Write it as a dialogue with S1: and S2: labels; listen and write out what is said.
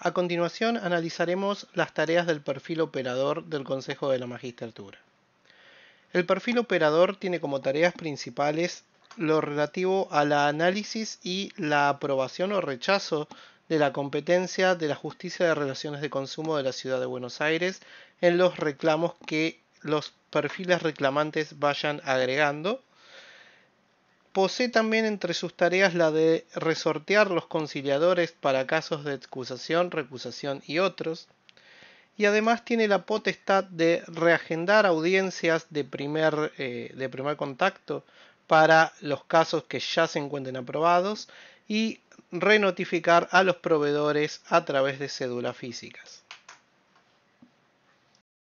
S1: A continuación analizaremos las tareas del perfil operador del Consejo de la Magistratura. El perfil operador tiene como tareas principales lo relativo a la análisis y la aprobación o rechazo de la competencia de la Justicia de Relaciones de Consumo de la Ciudad de Buenos Aires en los reclamos que los perfiles reclamantes vayan agregando Posee también entre sus tareas la de resortear los conciliadores para casos de excusación, recusación y otros, y además tiene la potestad de reagendar audiencias de primer, eh, contacto para los casos que ya se encuentren aprobados y renotificar a los proveedores a través de cédulas físicas.